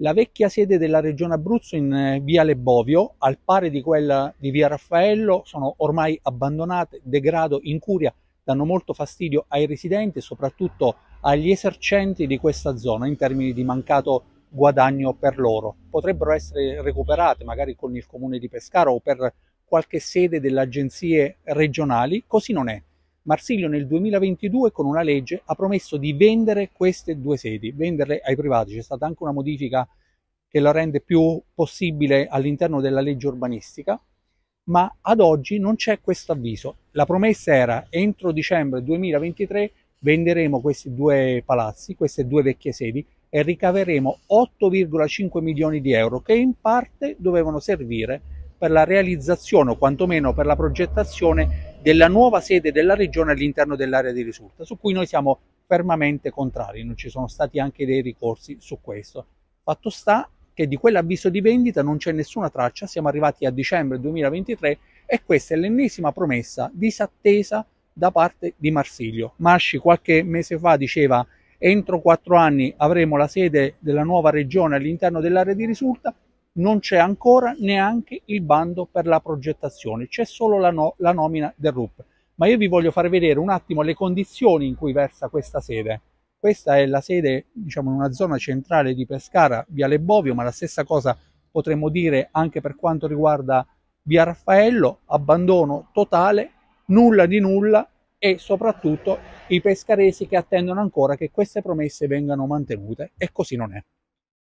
la vecchia sede della Regione Abruzzo in eh, via Lebovio, al pari di quella di via Raffaello, sono ormai abbandonate, degrado, incuria, danno molto fastidio ai residenti e soprattutto agli esercenti di questa zona in termini di mancato guadagno per loro. Potrebbero essere recuperate magari con il comune di Pescara o per qualche sede delle agenzie regionali, così non è. Marsiglio nel 2022 con una legge ha promesso di vendere queste due sedi, venderle ai privati. C'è stata anche una modifica che la rende più possibile all'interno della legge urbanistica, ma ad oggi non c'è questo avviso. La promessa era entro dicembre 2023 venderemo questi due palazzi, queste due vecchie sedi e ricaveremo 8,5 milioni di euro che in parte dovevano servire per la realizzazione o quantomeno per la progettazione della nuova sede della regione all'interno dell'area di risulta, su cui noi siamo fermamente contrari, non ci sono stati anche dei ricorsi su questo. Fatto sta che di quell'avviso di vendita non c'è nessuna traccia, siamo arrivati a dicembre 2023 e questa è l'ennesima promessa disattesa da parte di Marsilio. Masci qualche mese fa diceva entro quattro anni avremo la sede della nuova regione all'interno dell'area di risulta, non c'è ancora neanche il bando per la progettazione, c'è solo la, no, la nomina del RUP. Ma io vi voglio far vedere un attimo le condizioni in cui versa questa sede. Questa è la sede, diciamo, in una zona centrale di Pescara, via Lebovio, ma la stessa cosa potremmo dire anche per quanto riguarda via Raffaello, abbandono totale, nulla di nulla e soprattutto i pescaresi che attendono ancora che queste promesse vengano mantenute e così non è.